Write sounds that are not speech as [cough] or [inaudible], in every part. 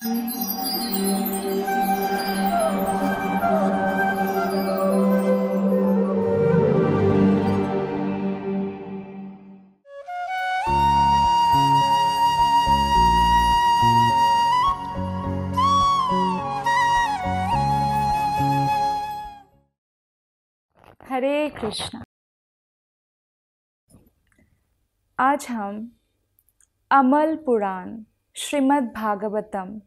हरे कृष्णा आज हम अमल पुराण श्रीमद् भागवतम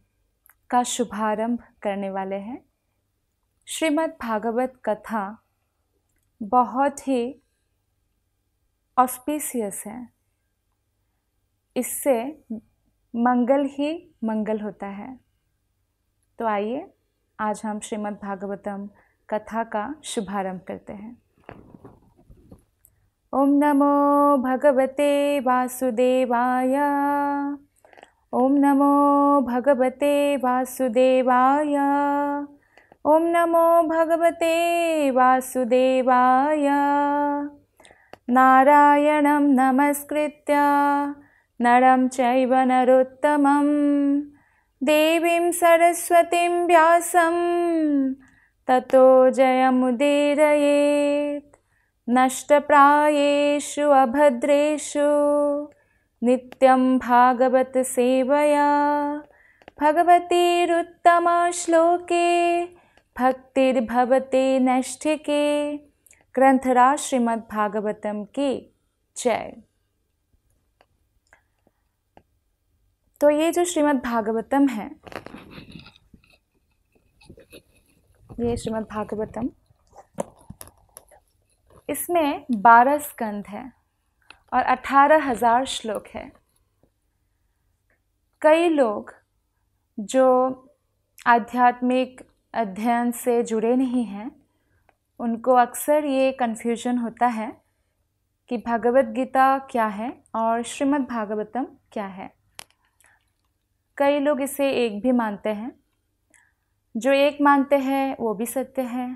का शुभारंभ करने वाले हैं श्रीमद् भागवत कथा बहुत ही ऑस्पिशियस है इससे मंगल ही मंगल होता है तो आइए आज हम श्रीमद् भागवतम कथा का शुभारंभ करते हैं ओम नमो भगवते वासुदेवाय ॐ नमो भगवते वासुदेवाय ॐ नमो भगवते वासुदेवाय नारायणं नमस्कृत्य नरं चैव नरोत्तमं देवीं सरस्वतीं व्यासं ततो जयमुदीरयेत् नष्टप्रायेषु अभद्रेषु नित्यं भागवतसेवया श्लोके भक्तिर्भवते नैष्ठिके ग्रंथराज श्रीमद्भागवतम की जय तो ये जो श्रीमद् भागवतम है ये श्रीमद् भागवतम इसमें बारह स्कंध हैं और अठारह हज़ार श्लोक है कई लोग जो आध्यात्मिक अध्ययन से जुड़े नहीं हैं उनको अक्सर ये कन्फ्यूजन होता है कि भागवत गीता क्या है और श्रीमद् भागवतम क्या है कई लोग इसे एक भी मानते हैं जो एक मानते हैं वो भी सत्य है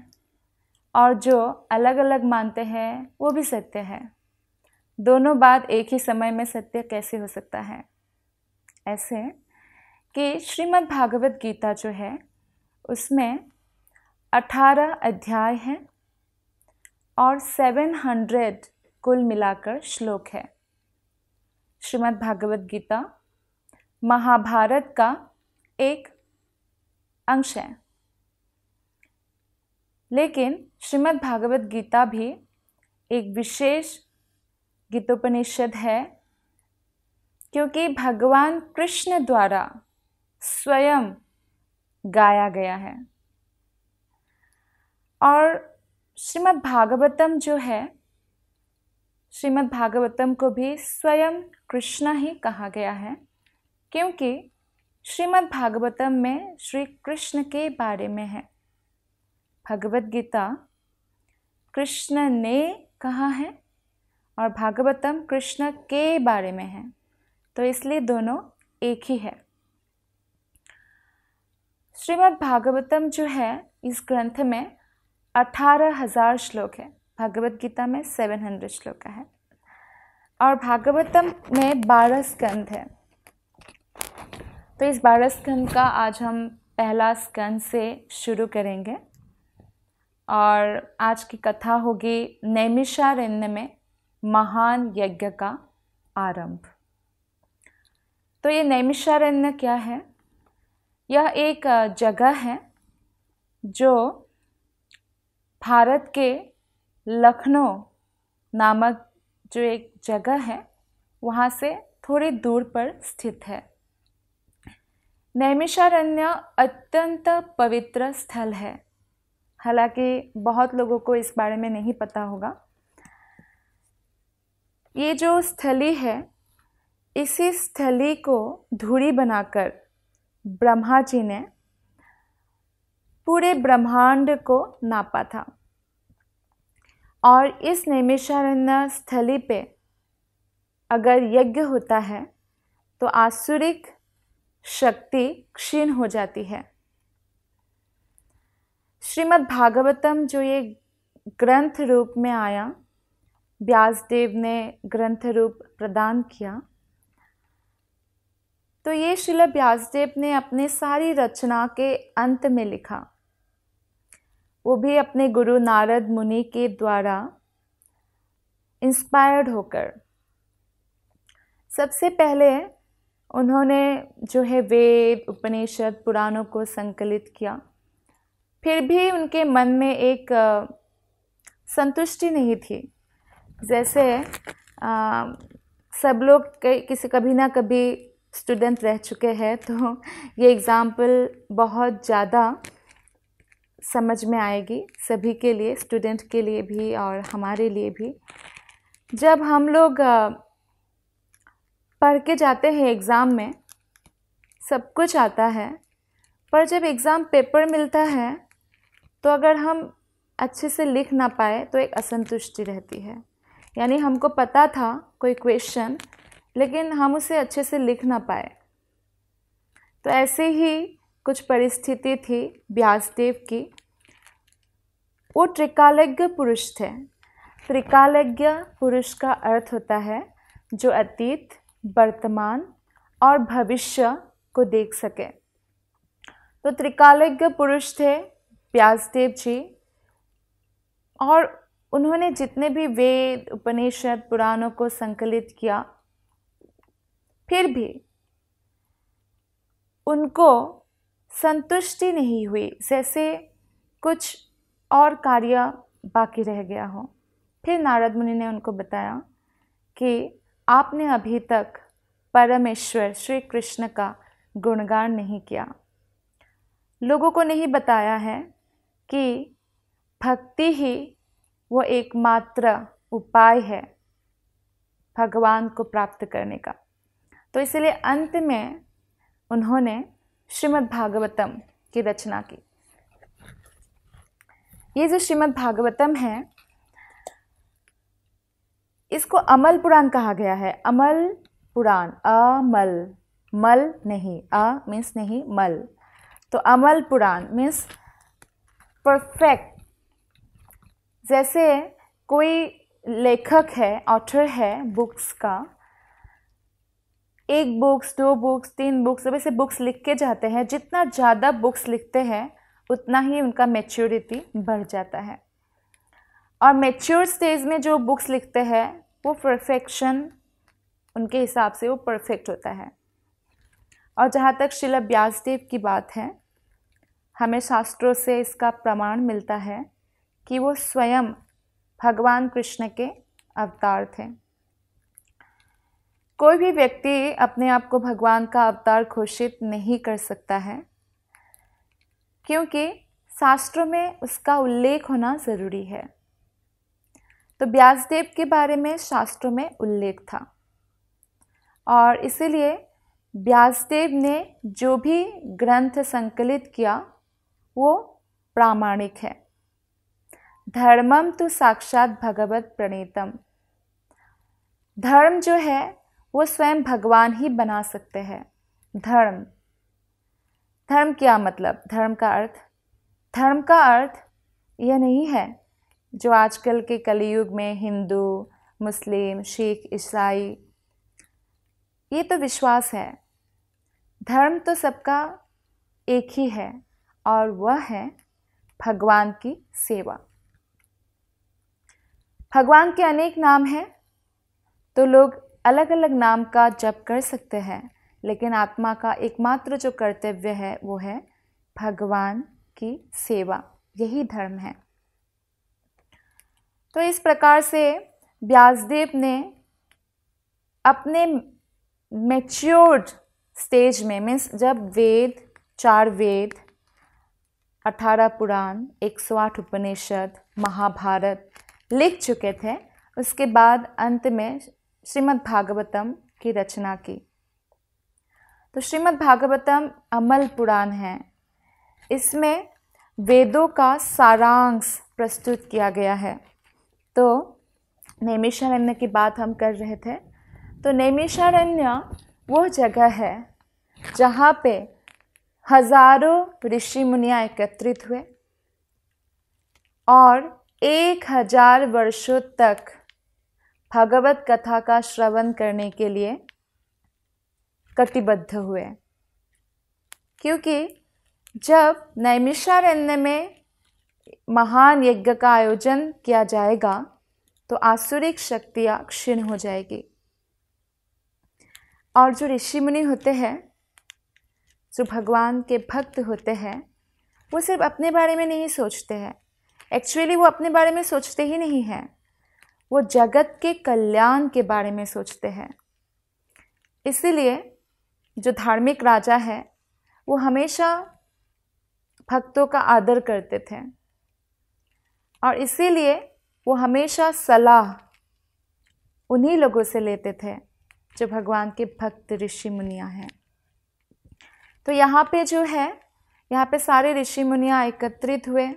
और जो अलग अलग मानते हैं वो भी सत्य है दोनों बात एक ही समय में सत्य कैसे हो सकता है ऐसे कि श्रीमद् भागवत गीता जो है उसमें अठारह अध्याय हैं और सेवन हंड्रेड कुल मिलाकर श्लोक है श्रीमद् भागवत गीता महाभारत का एक अंश है लेकिन श्रीमद् भागवत गीता भी एक विशेष गीतोपनिषद है क्योंकि भगवान कृष्ण द्वारा स्वयं गाया गया है और श्रीमद् भागवतम जो है श्रीमद् भागवतम को भी स्वयं कृष्ण ही कहा गया है क्योंकि श्रीमद् भागवतम में श्री कृष्ण के बारे में है भगवत गीता कृष्ण ने कहा है और भागवतम कृष्ण के बारे में है तो इसलिए दोनों एक ही है श्रीमद् भागवतम जो है इस ग्रंथ में अठारह हजार श्लोक है भगवत गीता में सेवन हंड्रेड श्लोक है और भागवतम में बारह स्कंध है तो इस बारह स्कंध का आज हम पहला स्कंध से शुरू करेंगे और आज की कथा होगी नैमिषारण्य में महान यज्ञ का आरंभ तो ये नैमिषारण्य क्या है यह एक जगह है जो भारत के लखनऊ नामक जो एक जगह है वहाँ से थोड़ी दूर पर स्थित है नैमिषारण्य अत्यंत पवित्र स्थल है हालांकि बहुत लोगों को इस बारे में नहीं पता होगा ये जो स्थली है इसी स्थली को धूरी बनाकर ब्रह्मा जी ने पूरे ब्रह्मांड को नापा था और इस नैमिषारण्य स्थली पे अगर यज्ञ होता है तो आसुरिक शक्ति क्षीण हो जाती है श्रीमद् भागवतम जो ये ग्रंथ रूप में आया व्यासदेव ने ग्रंथ रूप प्रदान किया तो ये शिला व्यासदेव ने अपनी सारी रचना के अंत में लिखा वो भी अपने गुरु नारद मुनि के द्वारा इंस्पायर्ड होकर सबसे पहले उन्होंने जो है वेद उपनिषद पुराणों को संकलित किया फिर भी उनके मन में एक संतुष्टि नहीं थी जैसे आ, सब लोग किसी कभी ना कभी स्टूडेंट रह चुके हैं तो ये एग्ज़ाम्पल बहुत ज़्यादा समझ में आएगी सभी के लिए स्टूडेंट के लिए भी और हमारे लिए भी जब हम लोग पढ़ के जाते हैं एग्ज़ाम में सब कुछ आता है पर जब एग्ज़ाम पेपर मिलता है तो अगर हम अच्छे से लिख ना पाए तो एक असंतुष्टि रहती है यानी हमको पता था कोई क्वेश्चन लेकिन हम उसे अच्छे से लिख ना पाए तो ऐसे ही कुछ परिस्थिति थी व्यासदेव की वो त्रिकालज्ञ पुरुष थे त्रिकालज्ञ पुरुष का अर्थ होता है जो अतीत वर्तमान और भविष्य को देख सके तो त्रिकालज्ञ पुरुष थे व्यासदेव जी और उन्होंने जितने भी वेद उपनिषद पुराणों को संकलित किया फिर भी उनको संतुष्टि नहीं हुई जैसे कुछ और कार्य बाकी रह गया हो फिर नारद मुनि ने उनको बताया कि आपने अभी तक परमेश्वर श्री कृष्ण का गुणगान नहीं किया लोगों को नहीं बताया है कि भक्ति ही वो एकमात्र उपाय है भगवान को प्राप्त करने का तो इसलिए अंत में उन्होंने श्रीमद् भागवतम की रचना की ये जो श्रीमद् भागवतम है इसको अमल पुराण कहा गया है अमल पुराण अमल मल नहीं अ मीन्स नहीं मल तो अमल पुराण मीन्स परफेक्ट जैसे कोई लेखक है ऑथर है बुक्स का एक बुक्स दो बुक्स तीन बुक्स जब ऐसे बुक्स लिख के जाते हैं जितना ज़्यादा बुक्स लिखते हैं उतना ही उनका मेच्योरिटी बढ़ जाता है और मेच्योर स्टेज में जो बुक्स लिखते हैं वो परफेक्शन उनके हिसाब से वो परफेक्ट होता है और जहाँ तक शिला ब्यासदेव की बात है हमें शास्त्रों से इसका प्रमाण मिलता है कि वो स्वयं भगवान कृष्ण के अवतार थे कोई भी व्यक्ति अपने आप को भगवान का अवतार घोषित नहीं कर सकता है क्योंकि शास्त्रों में उसका उल्लेख होना ज़रूरी है तो ब्यासदेव के बारे में शास्त्रों में उल्लेख था और इसीलिए व्यासदेव ने जो भी ग्रंथ संकलित किया वो प्रामाणिक है धर्मम तो साक्षात भगवत प्रणीतम धर्म जो है वो स्वयं भगवान ही बना सकते हैं धर्म धर्म क्या मतलब धर्म का अर्थ धर्म का अर्थ यह नहीं है जो आजकल के कलयुग में हिंदू मुस्लिम सिख ईसाई ये तो विश्वास है धर्म तो सबका एक ही है और वह है भगवान की सेवा भगवान के अनेक नाम हैं तो लोग अलग अलग नाम का जप कर सकते हैं लेकिन आत्मा का एकमात्र जो कर्तव्य है वो है भगवान की सेवा यही धर्म है तो इस प्रकार से व्यासदेव ने अपने मेच्योर्ड स्टेज में मीन्स जब वेद चार वेद अठारह पुराण एक सौ आठ उपनिषद महाभारत लिख चुके थे उसके बाद अंत में श्रीमद् भागवतम की रचना की तो श्रीमद् भागवतम अमल पुराण है इसमें वेदों का सारांश प्रस्तुत किया गया है तो नैमिषारण्य की बात हम कर रहे थे तो नैमिषारण्य वो जगह है जहाँ पे हजारों ऋषि मुनिया एकत्रित हुए और एक हजार वर्षों तक भगवत कथा का श्रवण करने के लिए कटिबद्ध हुए क्योंकि जब नैमिषारण्य में महान यज्ञ का आयोजन किया जाएगा तो आसुरिक शक्तियाँ क्षीण हो जाएगी और जो ऋषि मुनि होते हैं जो भगवान के भक्त होते हैं वो सिर्फ अपने बारे में नहीं सोचते हैं एक्चुअली वो अपने बारे में सोचते ही नहीं हैं वो जगत के कल्याण के बारे में सोचते हैं इसीलिए जो धार्मिक राजा है वो हमेशा भक्तों का आदर करते थे और इसीलिए वो हमेशा सलाह उन्हीं लोगों से लेते थे जो भगवान के भक्त ऋषि मुनिया हैं तो यहाँ पे जो है यहाँ पे सारे ऋषि मुनिया एकत्रित हुए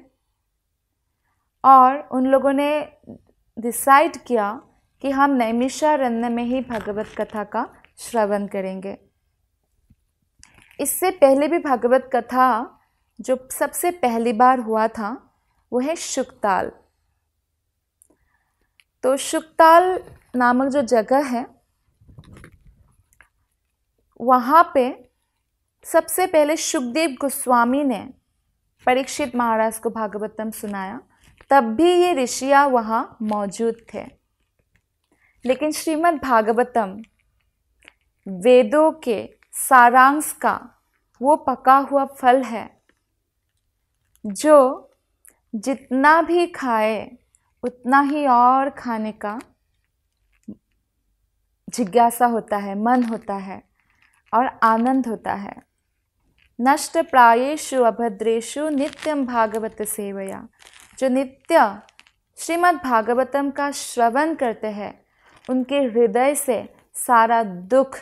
और उन लोगों ने डिसाइड किया कि हम नैमिषारण्य में ही भागवत कथा का श्रवण करेंगे इससे पहले भी भागवत कथा जो सबसे पहली बार हुआ था वो है शुकताल तो शुकताल नामक जो जगह है वहाँ पे सबसे पहले सुखदेव गोस्वामी ने परीक्षित महाराज को भागवतम सुनाया तब भी ये ऋषिया वहाँ मौजूद थे लेकिन श्रीमद् भागवतम वेदों के सारांश का वो पका हुआ फल है जो जितना भी खाए उतना ही और खाने का जिज्ञासा होता है मन होता है और आनंद होता है नष्ट प्रायेशु अभद्रेशु नित्यम भागवत सेवया जो नित्य श्रीमद् भागवतम का श्रवण करते हैं उनके हृदय से सारा दुख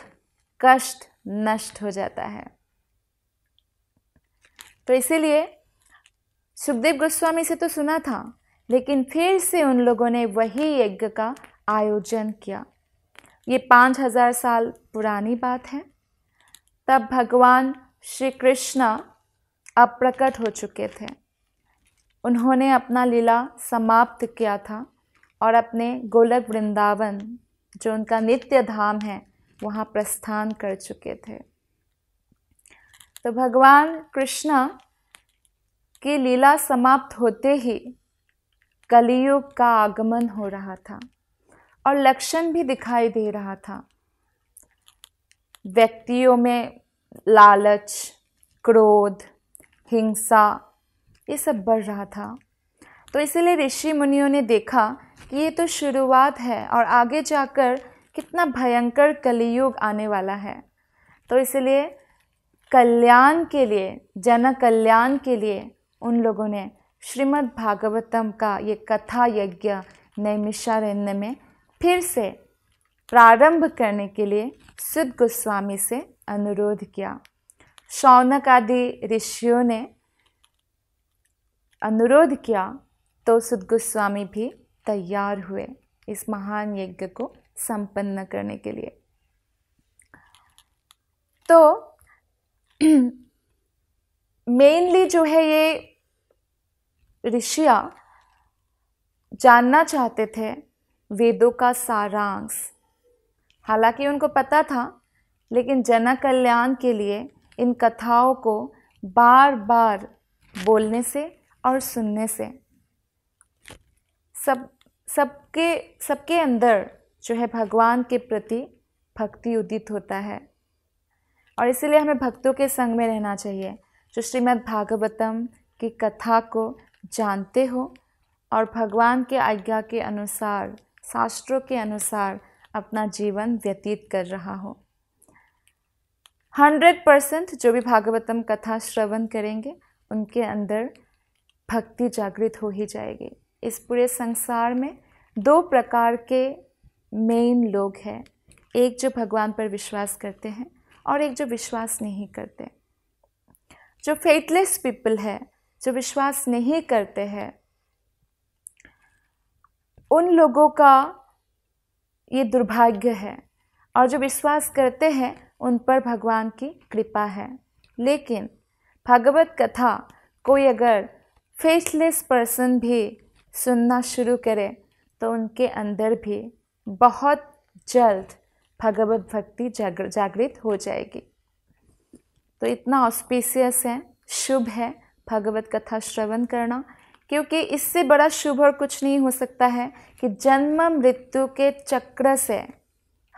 कष्ट नष्ट हो जाता है तो इसीलिए सुखदेव गोस्वामी से तो सुना था लेकिन फिर से उन लोगों ने वही यज्ञ का आयोजन किया ये पाँच हजार साल पुरानी बात है तब भगवान श्री कृष्ण अप्रकट हो चुके थे उन्होंने अपना लीला समाप्त किया था और अपने गोलक वृंदावन जो उनका नित्य धाम है वहाँ प्रस्थान कर चुके थे तो भगवान कृष्णा की लीला समाप्त होते ही कलियुग का आगमन हो रहा था और लक्षण भी दिखाई दे रहा था व्यक्तियों में लालच क्रोध हिंसा ये सब बढ़ रहा था तो इसीलिए ऋषि मुनियों ने देखा कि ये तो शुरुआत है और आगे जाकर कितना भयंकर कलयुग आने वाला है तो इसलिए कल्याण के लिए जन कल्याण के लिए उन लोगों ने श्रीमद् भागवतम का ये कथा यज्ञ नैमिषारण्य में फिर से प्रारंभ करने के लिए सिद्ध गोस्वामी से अनुरोध किया शौनक आदि ऋषियों ने अनुरोध किया तो सुदगोस्वामी भी तैयार हुए इस महान यज्ञ को संपन्न करने के लिए तो मेनली [clears throat] जो है ये ऋषिया जानना चाहते थे वेदों का सारांश हालांकि उनको पता था लेकिन जन कल्याण के लिए इन कथाओं को बार बार बोलने से और सुनने से सब सबके सबके अंदर जो है भगवान के प्रति भक्ति उदित होता है और इसीलिए हमें भक्तों के संग में रहना चाहिए जो श्रीमद् भागवतम की कथा को जानते हो और भगवान के आज्ञा के अनुसार शास्त्रों के अनुसार अपना जीवन व्यतीत कर रहा हो हंड्रेड परसेंट जो भी भागवतम कथा श्रवण करेंगे उनके अंदर भक्ति जागृत हो ही जाएगी इस पूरे संसार में दो प्रकार के मेन लोग हैं एक जो भगवान पर विश्वास करते हैं और एक जो विश्वास नहीं करते जो फेथलेस पीपल है जो विश्वास नहीं करते हैं उन लोगों का ये दुर्भाग्य है और जो विश्वास करते हैं उन पर भगवान की कृपा है लेकिन भागवत कथा कोई अगर फेसलेस पर्सन भी सुनना शुरू करें तो उनके अंदर भी बहुत जल्द भगवत भक्ति जाग जागृत हो जाएगी तो इतना ऑस्पिशियस है शुभ है भगवत कथा श्रवण करना क्योंकि इससे बड़ा शुभ और कुछ नहीं हो सकता है कि जन्म मृत्यु के चक्र से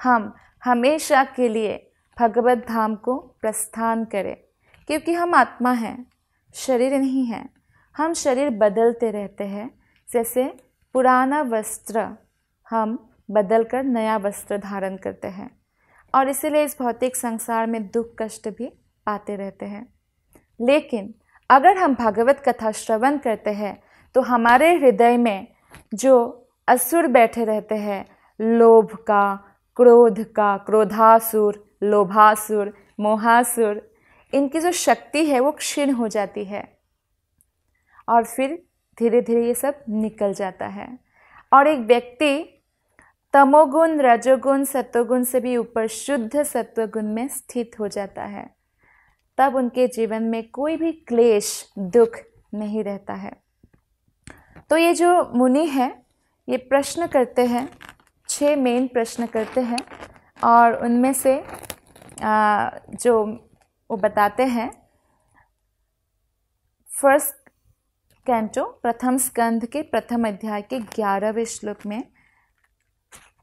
हम हमेशा के लिए भगवत धाम को प्रस्थान करें क्योंकि हम आत्मा हैं शरीर नहीं है हम शरीर बदलते रहते हैं जैसे पुराना वस्त्र हम बदल कर नया वस्त्र धारण करते हैं और इसीलिए इस भौतिक संसार में दुख कष्ट भी पाते रहते हैं लेकिन अगर हम भागवत कथा श्रवण करते हैं तो हमारे हृदय में जो असुर बैठे रहते हैं लोभ का क्रोध का क्रोधासुर लोभासुर मोहासुर इनकी जो शक्ति है वो क्षीण हो जाती है और फिर धीरे धीरे ये सब निकल जाता है और एक व्यक्ति तमोगुण रजोगुण सत्वगुण से भी ऊपर शुद्ध सत्वगुण में स्थित हो जाता है तब उनके जीवन में कोई भी क्लेश दुख नहीं रहता है तो ये जो मुनि है ये प्रश्न करते हैं छः मेन प्रश्न करते हैं और उनमें से आ, जो वो बताते हैं फर्स्ट कैंटो प्रथम स्कंध के प्रथम अध्याय के ग्यारहवें श्लोक में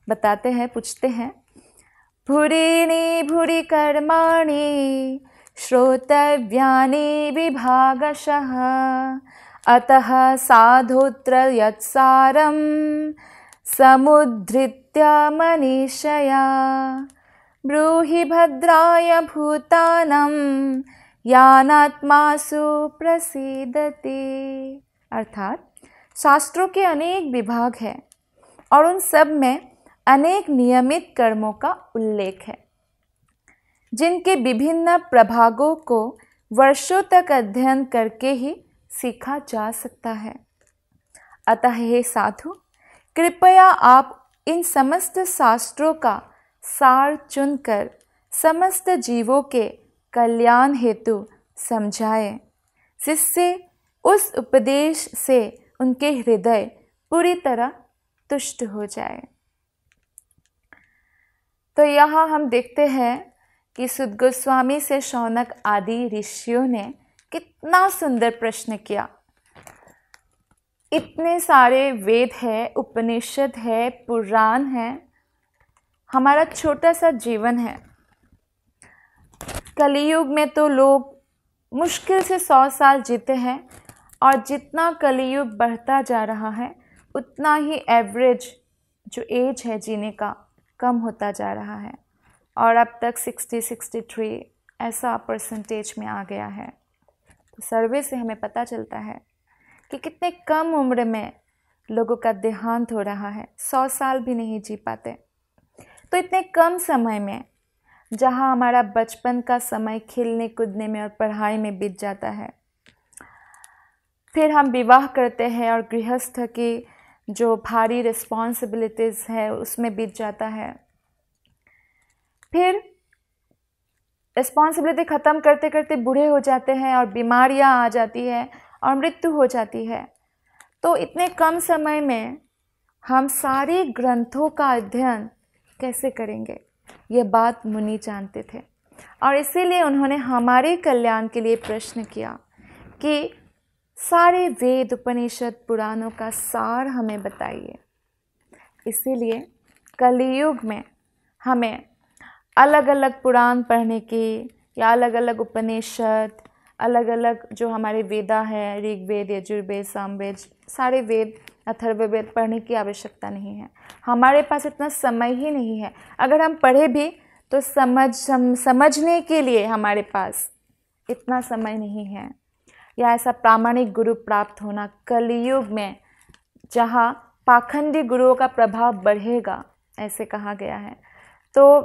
बताते हैं पूछते हैं भूरिणी भूरी कर्माणी श्रोतव्या विभागश अतः साधोत्र यत्सारम समुद्धृत्य मनीषया ब्रूहि भद्राय भूतानं यानात्मासु प्रसिद्धते अर्थात शास्त्रों के अनेक विभाग हैं और उन सब में अनेक नियमित कर्मों का उल्लेख है जिनके विभिन्न प्रभागों को वर्षों तक अध्ययन करके ही सीखा जा सकता है अतः हे साधु कृपया आप इन समस्त शास्त्रों का सार चुनकर समस्त जीवों के कल्याण हेतु समझाए जिससे उस उपदेश से उनके हृदय पूरी तरह तुष्ट हो जाए तो यहाँ हम देखते हैं कि सुद गोस्वामी से शौनक आदि ऋषियों ने कितना सुंदर प्रश्न किया इतने सारे वेद है उपनिषद है पुराण है हमारा छोटा सा जीवन है कलयुग में तो लोग मुश्किल से सौ साल जीते हैं और जितना कलयुग बढ़ता जा रहा है उतना ही एवरेज जो एज है जीने का कम होता जा रहा है और अब तक सिक्सटी सिक्सटी थ्री ऐसा परसेंटेज में आ गया है तो सर्वे से हमें पता चलता है कि कितने कम उम्र में लोगों का देहांत हो रहा है सौ साल भी नहीं जी पाते तो इतने कम समय में जहाँ हमारा बचपन का समय खेलने कूदने में और पढ़ाई में बीत जाता है फिर हम विवाह करते हैं और गृहस्थ की जो भारी रिस्पॉन्सिबिलिटीज़ है उसमें बीत जाता है फिर रिस्पॉन्सिबिलिटी ख़त्म करते करते बूढ़े हो जाते हैं और बीमारियां आ जाती है और मृत्यु हो जाती है तो इतने कम समय में हम सारे ग्रंथों का अध्ययन कैसे करेंगे ये बात मुनि जानते थे और इसीलिए उन्होंने हमारे कल्याण के लिए प्रश्न किया कि सारे वेद उपनिषद पुराणों का सार हमें बताइए इसीलिए कलयुग में हमें अलग अलग पुराण पढ़ने की या अलग अलग उपनिषद अलग अलग जो हमारे वेदा है ऋग्वेद यजुर्वेद सामवेद सारे वेद अथर्ववेद पढ़ने की आवश्यकता नहीं है हमारे पास इतना समय ही नहीं है अगर हम पढ़े भी तो समझ सम, समझने के लिए हमारे पास इतना समय नहीं है या ऐसा प्रामाणिक गुरु प्राप्त होना कलयुग में जहाँ पाखंडी गुरुओं का प्रभाव बढ़ेगा ऐसे कहा गया है तो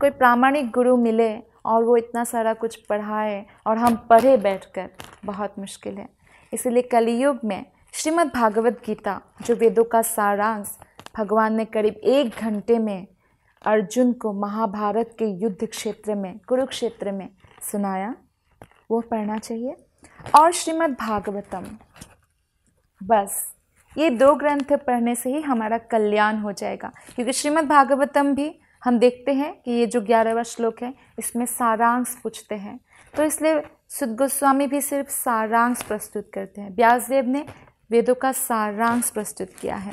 कोई प्रामाणिक गुरु मिले और वो इतना सारा कुछ पढ़ाए और हम पढ़े बैठकर बहुत मुश्किल है इसलिए कलयुग में श्रीमद् भागवत गीता जो वेदों का सारांश भगवान ने करीब एक घंटे में अर्जुन को महाभारत के युद्ध क्षेत्र में कुरुक्षेत्र में सुनाया वो पढ़ना चाहिए और श्रीमद् भागवतम बस ये दो ग्रंथ पढ़ने से ही हमारा कल्याण हो जाएगा क्योंकि श्रीमद् भागवतम भी हम देखते हैं कि ये जो ग्यारहवा श्लोक है इसमें सारांश पूछते हैं तो इसलिए सुद गोस्वामी भी सिर्फ सारांश प्रस्तुत करते हैं व्यासदेव ने वेदों का सारांश प्रस्तुत किया है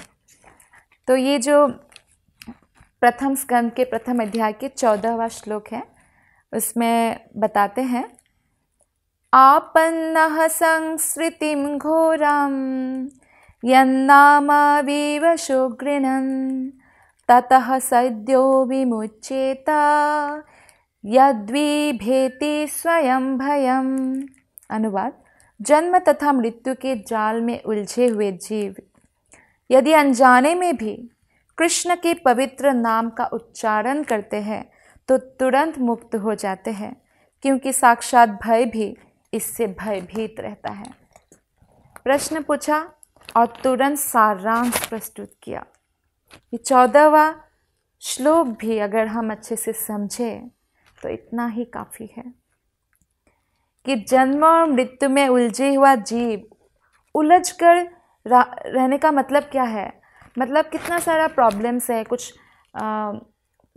तो ये जो प्रथम स्कंद के प्रथम अध्याय के चौदहवा श्लोक है उसमें बताते हैं आपन्न संस्कृति घोरम यन्नामविवशो गृणन् ततः सद्यो यद्वी भेति स्वयं भयम् अनुवाद जन्म तथा मृत्यु के जाल में उलझे हुए जीव यदि अनजाने में भी कृष्ण के पवित्र नाम का उच्चारण करते हैं तो तुरंत मुक्त हो जाते हैं क्योंकि साक्षात भय भी इससे भयभीत रहता है प्रश्न पूछा और तुरंत सारांश प्रस्तुत किया ये चौदहवा श्लोक भी अगर हम अच्छे से समझें तो इतना ही काफ़ी है कि जन्म और मृत्यु में उलझे हुआ जीव उलझ कर रहने का मतलब क्या है मतलब कितना सारा प्रॉब्लम्स है कुछ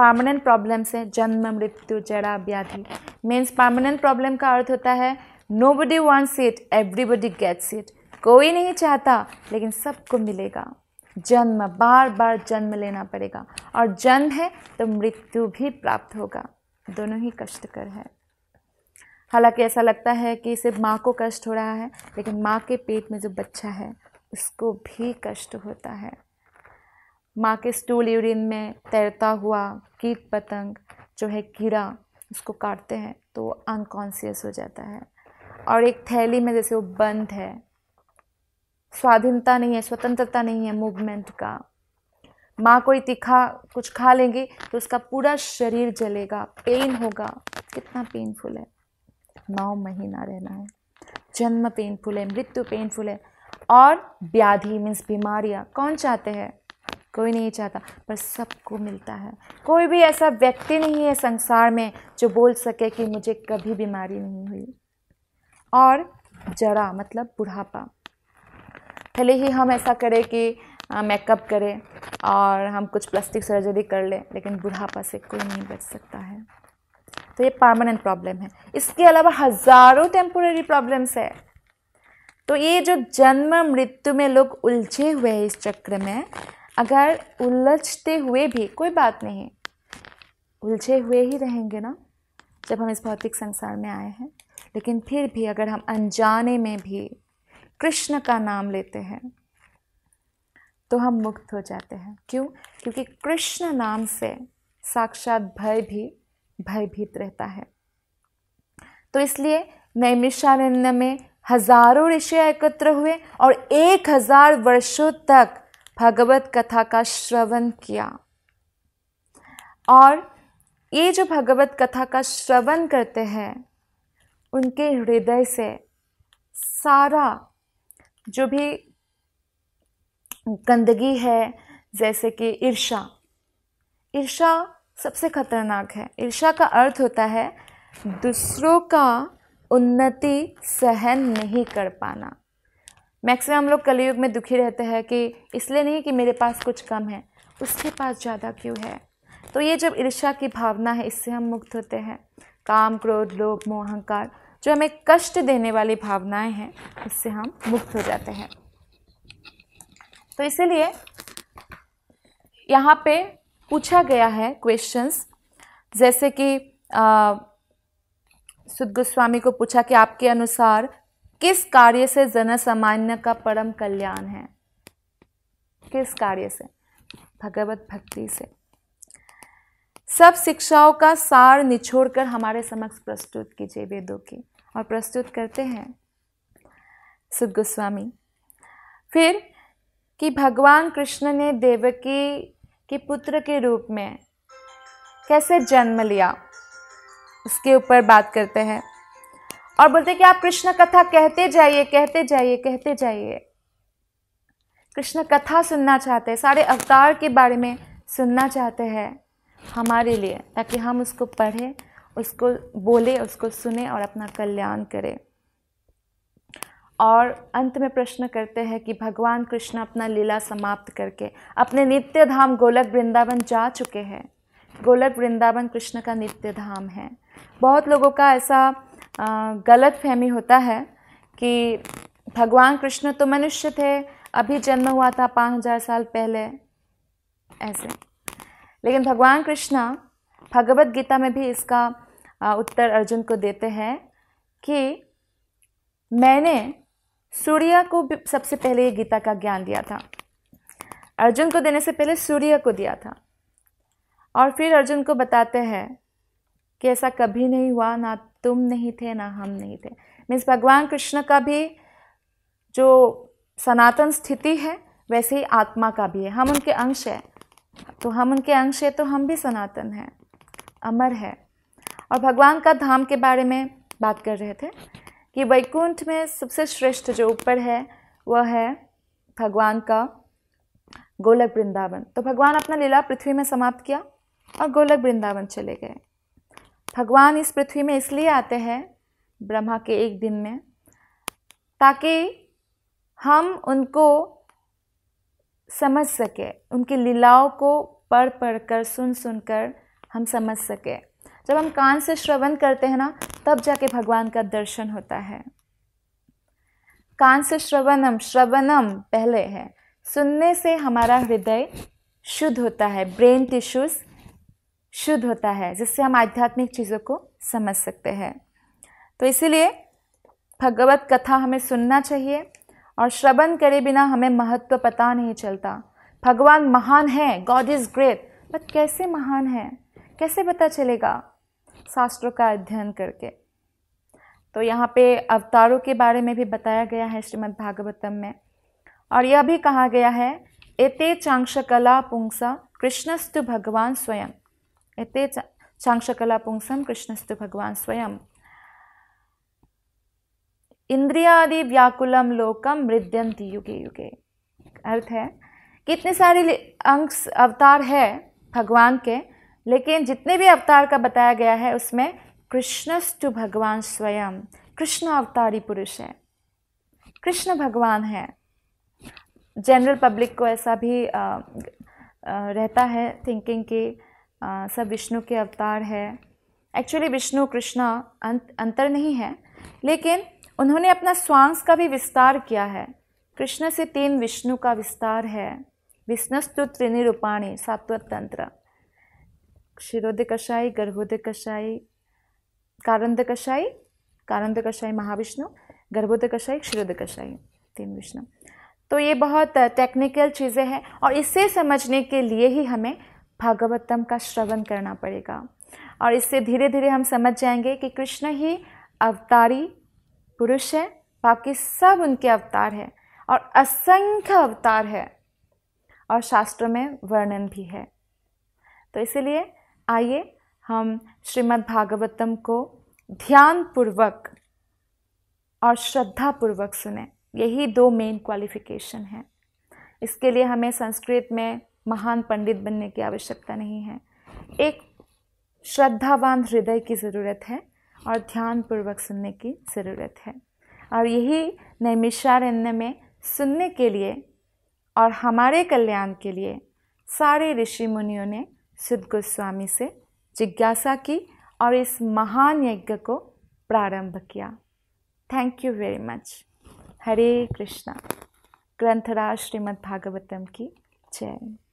परमानेंट प्रॉब्लम्स हैं जन्म मृत्यु जरा व्याधि मीन्स परमानेंट प्रॉब्लम का अर्थ होता है nobody wants it everybody gets it कोई नहीं चाहता लेकिन सबको मिलेगा जन्म बार बार जन्म लेना पड़ेगा और जन्म है तो मृत्यु भी प्राप्त होगा दोनों ही कष्टकर है हालांकि ऐसा लगता है कि सिर्फ माँ को कष्ट हो रहा है लेकिन माँ के पेट में जो बच्चा है उसको भी कष्ट होता है माँ के स्टूल यूरिन में तैरता हुआ कीट पतंग जो है कीड़ा उसको काटते हैं तो वो अनकॉन्सियस हो जाता है और एक थैली में जैसे वो बंद है स्वाधीनता नहीं है स्वतंत्रता नहीं है मूवमेंट का माँ कोई तीखा कुछ खा लेंगी तो उसका पूरा शरीर जलेगा पेन होगा कितना पेनफुल है नौ महीना रहना है जन्म पेनफुल है मृत्यु पेनफुल है और व्याधि मीन्स बीमारियाँ कौन चाहते हैं कोई नहीं चाहता पर सबको मिलता है कोई भी ऐसा व्यक्ति नहीं है संसार में जो बोल सके कि मुझे कभी बीमारी नहीं हुई और जरा मतलब बुढ़ापा भले ही हम ऐसा करें कि मेकअप करें और हम कुछ प्लास्टिक सर्जरी कर लें लेकिन बुढ़ापा से कोई नहीं बच सकता है तो ये परमानेंट प्रॉब्लम है इसके अलावा हज़ारों टेम्पोरेरी प्रॉब्लम्स है तो ये जो जन्म मृत्यु में लोग उलझे हुए हैं इस चक्र में अगर उलझते हुए भी कोई बात नहीं उलझे हुए ही रहेंगे ना जब हम इस भौतिक संसार में आए हैं लेकिन फिर भी अगर हम अनजाने में भी कृष्ण का नाम लेते हैं तो हम मुक्त हो जाते हैं क्यों क्योंकि कृष्ण नाम से साक्षात भय भी भयभीत रहता है तो इसलिए नैमिषारण्य में हजारों ऋषि एकत्र हुए और एक हजार वर्षों तक भगवत कथा का श्रवण किया और ये जो भगवत कथा का श्रवण करते हैं उनके हृदय से सारा जो भी गंदगी है जैसे कि ईर्षा ईर्षा सबसे खतरनाक है ईर्षा का अर्थ होता है दूसरों का उन्नति सहन नहीं कर पाना मैक्सिमम हम लोग कलयुग में दुखी रहते हैं कि इसलिए नहीं कि मेरे पास कुछ कम है उसके पास ज़्यादा क्यों है तो ये जब ईर्षा की भावना है इससे हम मुक्त होते हैं काम क्रोध लोभ मोहंकार जो हमें कष्ट देने वाली भावनाएं हैं उससे हम मुक्त हो जाते हैं तो इसीलिए यहाँ पे पूछा गया है क्वेश्चंस जैसे कि सुद गोस्वामी को पूछा कि आपके अनुसार किस कार्य से जन सामान्य का परम कल्याण है किस कार्य से भगवत भक्ति से सब शिक्षाओं का सार निछोड़कर हमारे समक्ष प्रस्तुत कीजिए वेदों की और प्रस्तुत करते हैं सुद गोस्वामी फिर कि भगवान कृष्ण ने देवकी के पुत्र के रूप में कैसे जन्म लिया उसके ऊपर बात करते हैं और बोलते हैं कि आप कृष्ण कथा कहते जाइए कहते जाइए कहते जाइए कृष्ण कथा सुनना चाहते हैं सारे अवतार के बारे में सुनना चाहते हैं हमारे लिए ताकि हम उसको पढ़ें उसको बोले उसको सुने और अपना कल्याण करें और अंत में प्रश्न करते हैं कि भगवान कृष्ण अपना लीला समाप्त करके अपने नित्य धाम गोलक वृंदावन जा चुके हैं गोलक वृंदावन कृष्ण का नित्य धाम है बहुत लोगों का ऐसा गलत फहमी होता है कि भगवान कृष्ण तो मनुष्य थे अभी जन्म हुआ था पाँच हजार साल पहले ऐसे लेकिन भगवान कृष्णा भगवत गीता में भी इसका उत्तर अर्जुन को देते हैं कि मैंने सूर्य को सबसे पहले ये गीता का ज्ञान दिया था अर्जुन को देने से पहले सूर्य को दिया था और फिर अर्जुन को बताते हैं कि ऐसा कभी नहीं हुआ ना तुम नहीं थे ना हम नहीं थे मीन्स भगवान कृष्ण का भी जो सनातन स्थिति है वैसे ही आत्मा का भी है हम उनके अंश है तो हम उनके अंश है तो हम भी सनातन हैं अमर है और भगवान का धाम के बारे में बात कर रहे थे ये वैकुंठ में सबसे श्रेष्ठ जो ऊपर है वह है भगवान का गोलक वृंदावन तो भगवान अपना लीला पृथ्वी में समाप्त किया और गोलक वृंदावन चले गए भगवान इस पृथ्वी में इसलिए आते हैं ब्रह्मा के एक दिन में ताकि हम उनको समझ सके उनकी लीलाओं को पढ़ पढ़ कर सुन सुन कर हम समझ सकें जब हम कान से श्रवण करते हैं ना तब जाके भगवान का दर्शन होता है कान से श्रवणम श्रवणम पहले है सुनने से हमारा हृदय शुद्ध होता है ब्रेन टिश्यूज शुद्ध होता है जिससे हम आध्यात्मिक चीज़ों को समझ सकते हैं तो इसीलिए भगवत कथा हमें सुनना चाहिए और श्रवण करे बिना हमें महत्व पता नहीं चलता भगवान महान है गॉड इज़ ग्रेट बट कैसे महान है कैसे पता चलेगा शास्त्रों का अध्ययन करके तो यहाँ पे अवतारों के बारे में भी बताया गया है श्रीमद् भागवतम में और यह भी कहा गया है एते चांक्षकला पुंसा कृष्णस्तु भगवान स्वयं एते चांक्षकला पुंसम कृष्णस्तु भगवान स्वयं इंद्रियादि व्याकुलम लोकम मृद्यंती युगे युगे अर्थ है कितने सारे अंश अवतार है भगवान के लेकिन जितने भी अवतार का बताया गया है उसमें कृष्णस्तु भगवान स्वयं कृष्ण अवतारी पुरुष है कृष्ण भगवान है जनरल पब्लिक को ऐसा भी आ, आ, रहता है थिंकिंग कि सब विष्णु के अवतार है एक्चुअली विष्णु कृष्णा अंत अंतर नहीं है लेकिन उन्होंने अपना स्वांस का भी विस्तार किया है कृष्ण से तीन विष्णु का विस्तार है विष्णुस्तु त्रिनिरूपाणी रूपाणी तंत्र क्षीरोद कषाई गर्भोदय कषाई कारंद कषाई कारंद कषाई महाविष्णु गर्भोदय कषाई क्षीरोद कषाई तीन विष्णु तो ये बहुत टेक्निकल चीज़ें हैं और इसे समझने के लिए ही हमें भागवतम का श्रवण करना पड़ेगा और इससे धीरे धीरे हम समझ जाएंगे कि कृष्ण ही अवतारी पुरुष है बाकी सब उनके अवतार हैं और असंख्य अवतार है और शास्त्र में वर्णन भी है तो इसीलिए आइए हम श्रीमद् भागवतम को ध्यान पूर्वक और श्रद्धा पूर्वक सुने यही दो मेन क्वालिफिकेशन हैं इसके लिए हमें संस्कृत में महान पंडित बनने की आवश्यकता नहीं है एक श्रद्धावान हृदय की ज़रूरत है और ध्यानपूर्वक सुनने की ज़रूरत है और यही नैमिषारण्य में सुनने के लिए और हमारे कल्याण के लिए सारे ऋषि मुनियों ने शिव गोस्वामी से जिज्ञासा की और इस महान यज्ञ को प्रारंभ किया thank you very much Hare Krishna ग्रंथराज श्रीमद्भागवतम की जय